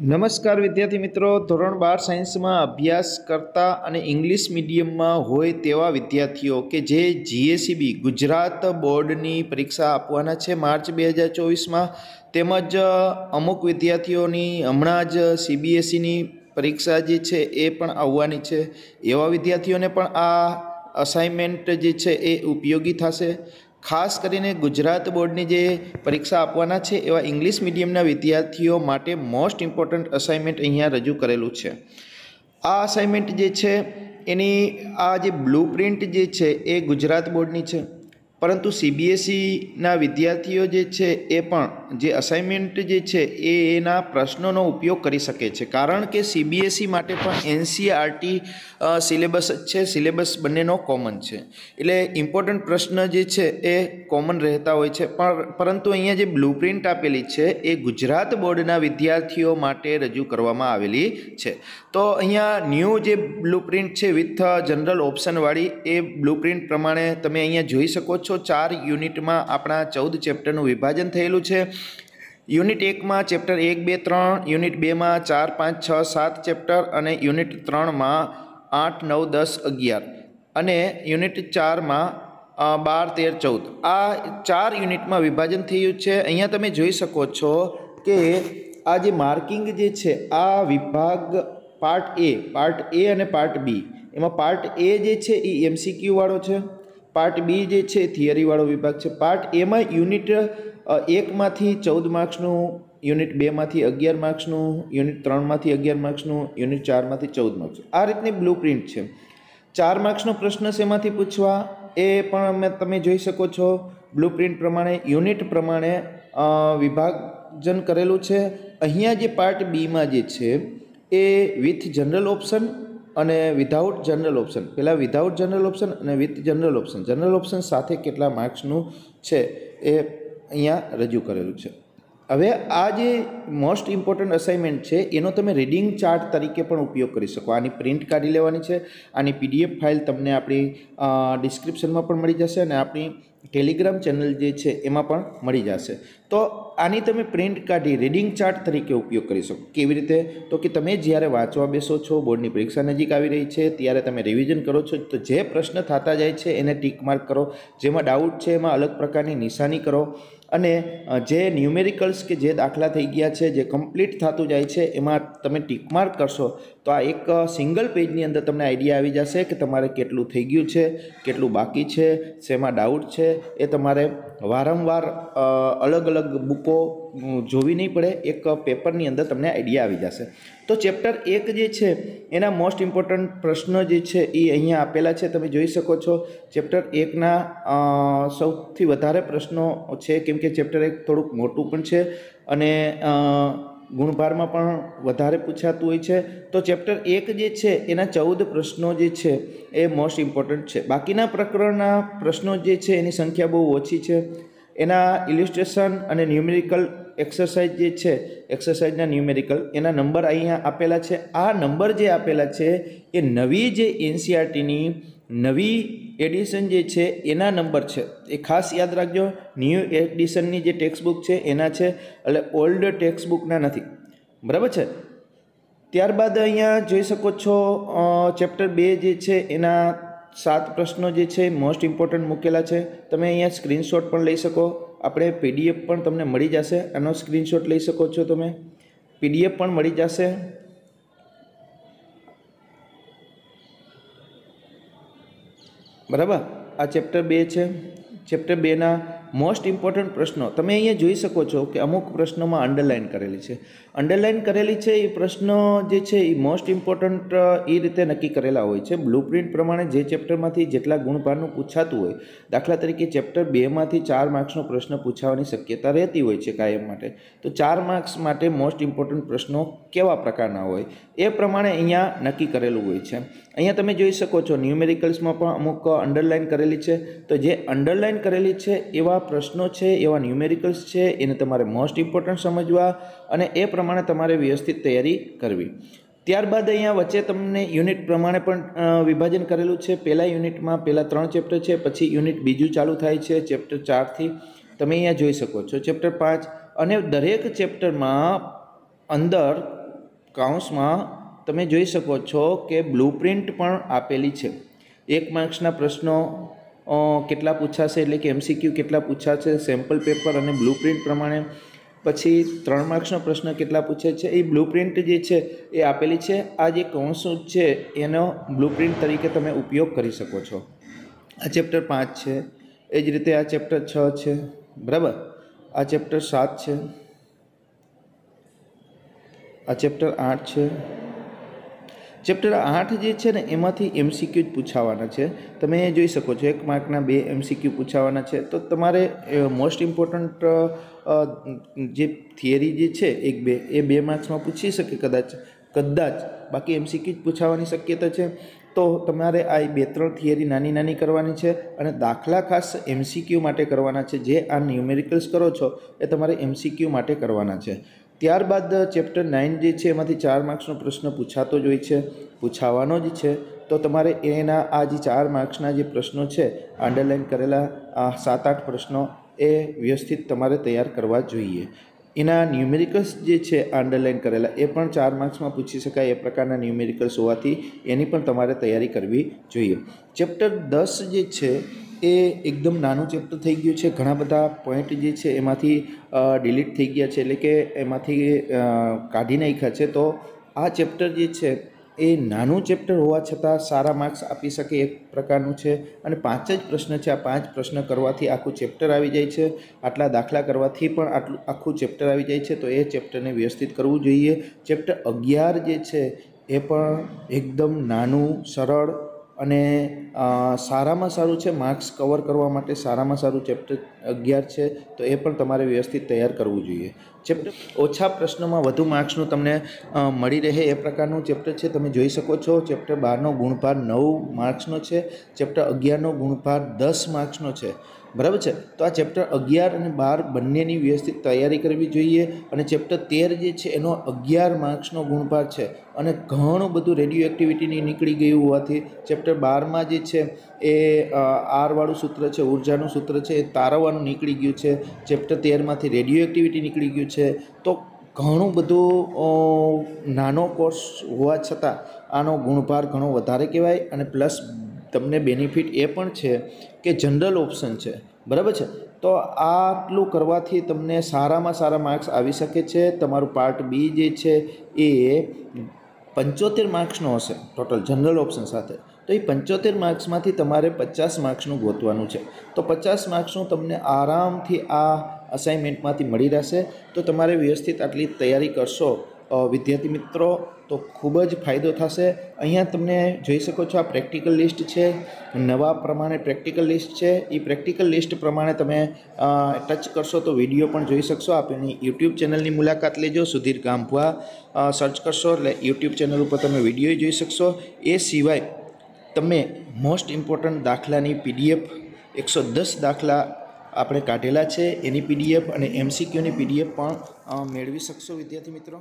નમસ્કાર વિદ્યાર્થી મિત્રો ધોરણ બાર સાયન્સમાં અભ્યાસ કરતા અને ઇંગ્લિશ મીડિયમમાં હોય તેવા વિદ્યાર્થીઓ કે જે જીએસીબી ગુજરાત બોર્ડની પરીક્ષા આપવાના છે માર્ચ બે હજાર ચોવીસમાં તેમજ અમુક વિદ્યાર્થીઓની હમણાં જ સીબીએસઈની પરીક્ષા જે છે એ પણ આવવાની છે એવા વિદ્યાર્થીઓને પણ આ અસાઇનમેન્ટ જે છે એ ઉપયોગી થશે ખાસ કરીને ગુજરાત બોર્ડની જે પરીક્ષા આપવાના છે એવા ઇંગ્લિશ મીડિયમના વિદ્યાર્થીઓ માટે મોસ્ટ ઇમ્પોર્ટન્ટ અસાઇનમેન્ટ અહીંયા રજૂ કરેલું છે આ અસાઇનમેન્ટ જે છે એની આ જે બ્લુ પ્રિન્ટ જે છે એ ગુજરાત બોર્ડની છે પરંતુ સીબીએસઈના e વિદ્યાર્થીઓ જે છે એ પણ જે અસાઇનમેન્ટ જે છે એ એના પ્રશ્નોનો ઉપયોગ કરી શકે છે કારણ કે સીબીએસઈ e માટે પણ એનસીઆરટી e સિલેબસ છે સિલેબસ બંનેનો કોમન છે એટલે ઇમ્પોર્ટન્ટ પ્રશ્ન જે છે એ કોમન રહેતા હોય છે પણ પરંતુ અહીંયા જે બ્લુપ્રિન્ટ આપેલી છે એ ગુજરાત બોર્ડના વિદ્યાર્થીઓ માટે રજૂ કરવામાં આવેલી છે તો અહીંયા ન્યૂ જે બ્લુપ્રિન્ટ છે વિથ જનરલ ઓપ્શનવાળી એ બ્લુપ્રિન્ટ પ્રમાણે તમે અહીંયા જોઈ શકો છો છો ચાર યુનિટમાં આપણા ચૌદ ચેપ્ટરનું વિભાજન થયેલું છે યુનિટ એકમાં ચેપ્ટર એક બે ત્રણ યુનિટ બેમાં ચાર પાંચ છ સાત ચેપ્ટર અને યુનિટ ત્રણમાં આઠ નવ દસ અગિયાર અને યુનિટ ચારમાં બાર તેર ચૌદ આ ચાર યુનિટમાં વિભાજન થયું છે અહીંયા તમે જોઈ શકો છો કે આ જે માર્કિંગ જે છે આ વિભાગ પાર્ટ એ પાર્ટ એ અને પાર્ટ બી એમાં પાર્ટ એ જે છે એ એમસીક્યુ વાળો છે પાર્ટ બી જે છે થિયરીવાળો વિભાગ છે પાર્ટ એમાં યુનિટ એકમાંથી ચૌદ માર્ક્સનું યુનિટ બેમાંથી અગિયાર માર્ક્સનું યુનિટ ત્રણમાંથી અગિયાર માર્ક્સનું યુનિટ ચારમાંથી ચૌદ માર્ક્સ આ રીતની બ્લુ પ્રિન્ટ છે ચાર માર્ક્સનો પ્રશ્ન શેમાંથી પૂછવા એ પણ અમે તમે જોઈ શકો છો બ્લુ પ્રિન્ટ પ્રમાણે યુનિટ પ્રમાણે વિભાજન કરેલું છે અહીંયા જે પાર્ટ બીમાં જે છે એ વિથ જનરલ ઓપ્શન અને વિધાઉટ જનરલ ઓપ્શન પહેલાં વિધાઉટ જનરલ ઓપ્શન અને with general option general option સાથે કેટલા માર્ક્સનું છે એ અહીંયા રજૂ કરેલું છે હવે આ જે મોસ્ટ ઇમ્પોર્ટન્ટ અસાઇનમેન્ટ છે એનો તમે રીડિંગ ચાર્ટ તરીકે પણ ઉપયોગ કરી શકો આની પ્રિન્ટ કાઢી લેવાની છે આની પીડીએફ ફાઇલ તમને આપણી ડિસ્ક્રિપ્શનમાં પણ મળી જશે અને આપણી ટેલિગ્રામ ચેનલ જે છે એમાં પણ મળી જશે તો આની તમે પ્રિન્ટ કાઢી રીડિંગ ચાર્ટ તરીકે ઉપયોગ કરી શકો કેવી રીતે તો કે તમે જ્યારે વાંચવા બેસો છો બોર્ડની પરીક્ષા નજીક આવી રહી છે ત્યારે તમે રિવિઝન કરો છો તો જે પ્રશ્ન થતા જાય છે એને ટીક માર્ક કરો જેમાં ડાઉટ છે એમાં અલગ પ્રકારની નિશાની કરો અને જે ન્યુમેરિકલ્સ કે જે દાખલા થઈ ગયા છે જે કમ્પ્લીટ થતું જાય છે એમાં તમે ટીક માર્ક કરશો તો આ એક સિંગલ પેજની અંદર તમને આઈડિયા આવી જશે કે તમારે કેટલું થઈ ગયું છે કેટલું બાકી છે શેમાં ડાઉટ છે એ તમારે વારંવાર અલગ અલગ બુકો જોવી નહીં પડે એક પેપરની અંદર તમને આઈડિયા આવી જશે તો ચેપ્ટર એક જે છે એના મોસ્ટ ઇમ્પોર્ટન્ટ પ્રશ્ન જે છે એ અહીંયા આપેલા છે તમે જોઈ શકો છો ચેપ્ટર એકના સૌથી વધારે પ્રશ્નો છે કેમ કે ચેપ્ટર એક થોડુંક મોટું પણ છે અને ગુણભારમાં પણ વધારે પૂછાતું હોય છે તો ચેપ્ટર એક જે છે એના ચૌદ પ્રશ્નો જે છે એ મોસ્ટ ઇમ્પોર્ટન્ટ છે બાકીના પ્રકરણના પ્રશ્નો જે છે એની સંખ્યા બહુ ઓછી છે એના ઇલિસ્ટ્રેશન અને ન્યુમેરિકલ એક્સરસાઇઝ જે છે એક્સરસાઇઝના ન્યુમેરિકલ એના નંબર અહીંયા આપેલા છે આ નંબર જે આપેલા છે એ નવી જે એનસીઆરટીની e નવી એડિશન જે છે એના નંબર છે એ ખાસ યાદ રાખજો ન્યૂ એડિશનની જે ટેક્સ્ટબુક છે એના છે એટલે ઓલ્ડ ટેક્સ્ટબુકના નથી બરાબર છે ત્યારબાદ અહીંયા જોઈ શકો છો ચેપ્ટર બે જે છે એના સાત પ્રશ્નો જે છે મોસ્ટ ઇમ્પોર્ટન્ટ મૂકેલા છે તમે અહીંયા સ્ક્રીનશોટ પણ લઈ શકો આપણે પીડીએફ પણ તમને મળી જશે આનો સ્ક્રીનશોટ લઈ શકો છો તમે પીડીએફ પણ મળી જશે બરાબર આ ચેપ્ટર બે છે ચેપ્ટર બેના મોસ્ટ ઇમ્પોર્ટન્ટ પ્રશ્નો તમે અહીંયા જોઈ શકો છો કે અમુક પ્રશ્નોમાં અંડરલાઇન કરેલી છે અંડરલાઇન કરેલી છે એ પ્રશ્નો જે છે એ મોસ્ટ ઇમ્પોર્ટન્ટ એ રીતે નક્કી કરેલા હોય છે બ્લુપ્રિન્ટ પ્રમાણે જે ચેપ્ટરમાંથી જેટલા ગુણભારનું પૂછાતું હોય દાખલા તરીકે ચેપ્ટર બેમાંથી ચાર માર્ક્સનો પ્રશ્ન પૂછાવાની શક્યતા રહેતી હોય છે કાયમ માટે તો ચાર માર્ક્સ માટે મોસ્ટ ઇમ્પોર્ટન્ટ પ્રશ્નો કેવા પ્રકારના હોય એ પ્રમાણે અહીંયા નક્કી કરેલું હોય છે અહીંયા તમે જોઈ શકો છો ન્યુમેરિકલ્સમાં પણ અમુક અંડરલાઇન કરેલી છે તો જે અંડરલાઇન કરેલી છે એવા એવા પ્રશ્નો છે એવા ન્યુમેરિકલ્સ છે એને તમારે મોસ્ટ ઇમ્પોર્ટન્ટ સમજવા અને એ પ્રમાણે તમારે વ્યવસ્થિત તૈયારી કરવી ત્યારબાદ અહીંયા વચ્ચે તમને યુનિટ પ્રમાણે પણ વિભાજન કરેલું છે પહેલાં યુનિટમાં પહેલાં ત્રણ ચેપ્ટર છે પછી યુનિટ બીજું ચાલુ થાય છે ચેપ્ટર ચારથી તમે અહીંયા જોઈ શકો છો ચેપ્ટર પાંચ અને દરેક ચેપ્ટરમાં અંદર કાઉન્સમાં તમે જોઈ શકો છો કે બ્લુ પ્રિન્ટ પણ આપેલી છે એક માર્ક્સના પ્રશ્નો કેટલા પૂછા છે એટલે કે એમસીક્યુ કેટલા પૂછા છે સેમ્પલ પેપર અને બ્લુ પ્રિન્ટ પ્રમાણે પછી ત્રણ માર્ક્સનો પ્રશ્ન કેટલા પૂછે છે એ બ્લુ પ્રિન્ટ જે છે એ આપેલી છે આ જે કૌંસ છે એનો બ્લુ પ્રિન્ટ તરીકે તમે ઉપયોગ કરી શકો છો આ ચેપ્ટર પાંચ છે એ જ રીતે આ ચેપ્ટર છ છે બરાબર આ ચેપ્ટર સાત છે આ ચેપ્ટર આઠ છે ચેપ્ટર આઠ જે છે ને એમાંથી એમસીક્યુ જ પૂછાવાના છે તમે એ જોઈ શકો છો એક માર્કના બે એમસીક્યુ પૂછાવાના છે તો તમારે મોસ્ટ ઇમ્પોર્ટન્ટ જે થિયરી જે છે એક બે એ બે માર્ક્સમાં પૂછી શકે કદાચ કદાચ બાકી એમસીક્યુ જ પૂછાવાની શક્યતા છે તો તમારે આ બે ત્રણ થિયરી નાની નાની કરવાની છે અને દાખલા ખાસ એમસીક્યુ માટે કરવાના છે જે આ ન્યુમેરિકલ્સ કરો છો એ તમારે એમસીક્યુ માટે કરવાના છે ત્યારબાદ ચેપ્ટર નાઇન જે છે એમાંથી ચાર માર્ક્સનો પ્રશ્ન પૂછાતો જ હોય છે પૂછાવાનો જ છે તો તમારે એના આ જે ચાર માર્ક્સના જે પ્રશ્નો છે અંડરલાઇન કરેલા આ સાત આઠ પ્રશ્નો એ વ્યવસ્થિત તમારે તૈયાર કરવા જોઈએ એના ન્યુમેરિકલ્સ જે છે અંડરલાઇન કરેલા એ પણ ચાર માર્ક્સમાં પૂછી શકાય એ પ્રકારના ન્યુમેરિકલ્સ હોવાથી એની પણ તમારે તૈયારી કરવી જોઈએ ચેપ્ટર દસ જે છે એ એકદમ નાનું ચેપ્ટર થઈ ગયું છે ઘણા બધા પોઈન્ટ જે છે એમાંથી ડિલીટ થઈ ગયા છે એટલે કે એમાંથી કાઢી નાખ્યા છે તો આ ચેપ્ટર જે છે એ નાનું ચેપ્ટર હોવા છતાં સારા માર્ક્સ આપી શકે એક પ્રકારનું છે અને પાંચ જ પ્રશ્ન છે આ પાંચ પ્રશ્ન કરવાથી આખું ચેપ્ટર આવી જાય છે આટલા દાખલા કરવાથી પણ આટલું આખું ચેપ્ટર આવી જાય છે તો એ ચેપ્ટરને વ્યવસ્થિત કરવું જોઈએ ચેપ્ટર અગિયાર જે છે એ પણ એકદમ નાનું સરળ અને સારામાં સારું છે માર્ક્સ કવર કરવા માટે સારામાં સારું ચેપ્ટર અગિયાર છે તો એ પણ તમારે વ્યવસ્થિત તૈયાર કરવું જોઈએ ચેપ્ટર ઓછા પ્રશ્નોમાં વધુ માર્ક્સનું તમને મળી રહે એ પ્રકારનું ચેપ્ટર છે તમે જોઈ શકો છો ચેપ્ટર બારનો ગુણભાર નવ માર્ક્સનો છે ચેપ્ટર અગિયારનો ગુણભાર દસ માર્ક્સનો છે બરાબર છે તો આ ચેપ્ટર અગિયાર અને બાર બંનેની વ્યવસ્થિત તૈયારી કરવી જોઈએ અને ચેપ્ટર તેર જે છે એનો અગિયાર માર્ક્સનો ગુણપાઠ છે અને ઘણું બધું રેડિયો એક્ટિવિટીની નીકળી ગયું હોવાથી ચેપ્ટર બારમાં જે છે એ આરવાળું સૂત્ર છે ઉર્જાનું સૂત્ર છે એ તારવવાનું નીકળી ગયું છે ચેપ્ટર તેરમાંથી રેડિયો એક્ટિવિટી નીકળી ગયું છે તો ઘણું બધું નાનો કોર્સ હોવા છતાં આનો ગુણભાર ઘણો વધારે કહેવાય અને પ્લસ તમને બેનિફિટ એ પણ છે કે જનરલ ઓપ્શન છે બરાબર છે તો આટલું કરવાથી તમને સારામાં સારા માર્ક્સ આવી શકે છે તમારું પાર્ટ બી જે છે એ પંચોતેર માર્ક્સનો હશે ટોટલ જનરલ ઓપ્શન સાથે તો એ પંચોતેર માર્ક્સમાંથી તમારે પચાસ માર્ક્સનું ગોતવાનું છે તો પચાસ માર્ક્સનું તમને આરામથી આ અસાઇનમેન્ટમાંથી મળી રહેશે તો તમારે વ્યવસ્થિત આટલી તૈયારી કરશો વિદ્યાર્થી મિત્રો તો ખૂબ જ ફાયદો થશે અહીંયા તમને જોઈ શકો છો આ પ્રેક્ટિકલ લિસ્ટ છે નવા પ્રમાણે પ્રેક્ટિકલ લિસ્ટ છે એ પ્રેક્ટિકલ લિસ્ટ પ્રમાણે તમે ટચ કરશો તો વિડીયો પણ જોઈ શકશો આપણી યુટ્યુબ ચેનલની મુલાકાત લેજો સુધીર ગામભુઆ સર્ચ કરશો એટલે યુટ્યુબ ચેનલ ઉપર તમે વિડીયો જોઈ શકશો એ સિવાય તમે મોસ્ટ ઇમ્પોર્ટન્ટ દાખલાની પીડીએફ એકસો દસ દાખલા આપણે કાઢેલા છે એની પીડીએફ અને એમસીક્યુની પીડીએફ પણ મેળવી શકશો વિદ્યાર્થી મિત્રો